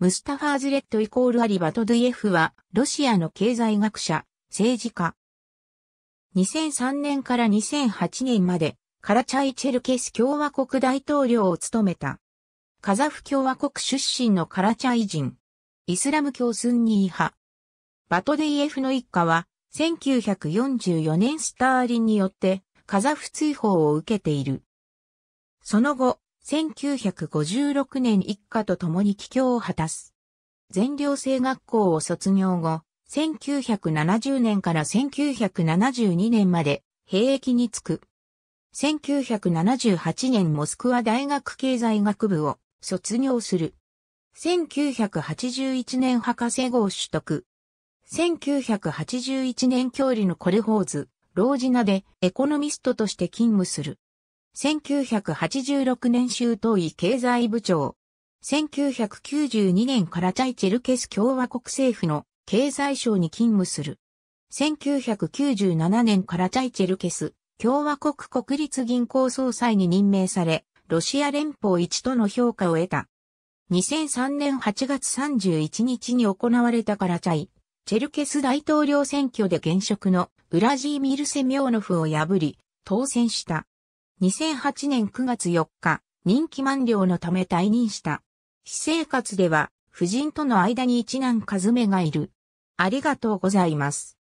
ムスタファーズレットイコールアリバトドゥイエフは、ロシアの経済学者、政治家。2003年から2008年まで、カラチャイチェルケス共和国大統領を務めた。カザフ共和国出身のカラチャイ人。イスラム教スンニー派。バトデイエフの一家は、1944年スターリンによって、カザフ追放を受けている。その後、1956年一家と共に帰郷を果たす。全寮制学校を卒業後、1970年から1972年まで兵役に就く。1978年モスクワ大学経済学部を卒業する。1981年博士号取得。1981年教理のコルホーズ、ロージナでエコノミストとして勤務する。1986年州都医経済部長。1992年からチャイチェルケス共和国政府の経済省に勤務する。1997年からチャイチェルケス共和国国立銀行総裁に任命され、ロシア連邦一との評価を得た。2003年8月31日に行われたカラチャイ、チェルケス大統領選挙で現職のウラジーミル・セミョーノフを破り、当選した。2008年9月4日、任期満了のため退任した。私生活では、夫人との間に一男和目がいる。ありがとうございます。